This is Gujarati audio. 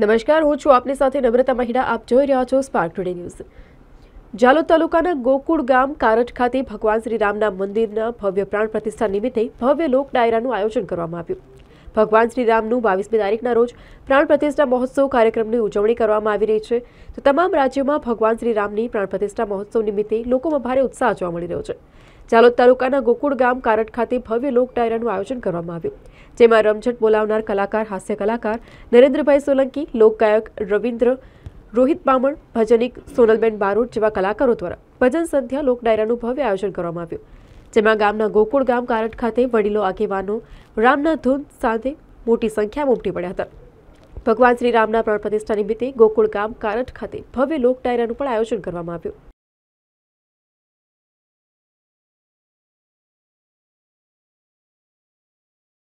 નમસ્કાર હું છું આપની સાથે નમ્રતા મહિડા આપ જોઈ રહ્યા છો સ્પાર્ક ટુડે ન્યૂઝ જાલોદ તાલુકાના ગોકુળ ગામ કારઠ ખાતે ભગવાન શ્રી રામના મંદિરના ભવ્ય પ્રાણ પ્રતિષ્ઠા નિમિત્તે ભવ્ય લોક ડાયરાનું આયોજન કરવામાં આવ્યું ભગવાન શ્રી રામનું બાવીસમી તારીખના રોજ પ્રાણ પ્રતિષ્ઠા મહોત્સવ કાર્યક્રમની ઉજવણી કરવામાં આવી રહી છે તો તમામ રાજ્યોમાં ભગવાન શ્રી રામની પ્રાણ પ્રતિષ્ઠા મહોત્સવ નિમિત્તે લોકોમાં ભારે ઉત્સાહ જોવા મળી રહ્યો છે ઝાલોદ તાલુકાના ગોકુળ ગામ કારટ ખાતે ભવ્ય લોક ડાયરાનું આયોજન કરવામાં આવ્યું જેમાં રમઝટ બોલાવનાર કલાકાર હાસ્ય કલાકાર નરેન્દ્રભાઈ સોલંકી લોકગાયક રવિન્દ્ર રોહિત બામણ ભજનિક સોનલબેન બારોટ જેવા કલાકારો દ્વારા ભજન સંધ્યા લોક ડાયરાનું ભવ્ય આયોજન કરવામાં આવ્યું જેમાં ગામના ગોકુળ ગામ કારટ ખાતે વડીલો આગેવાનો રામના ધૂન સાથે મોટી સંખ્યામાં ઉમટી પડ્યા હતા ભગવાન શ્રી રામના પ્રાણ પ્રતિષ્ઠા નિમિત્તે ગોકુળ ગામ કારટ ખાતે ભવ્ય લોક ડાયરાનું પણ આયોજન કરવામાં આવ્યું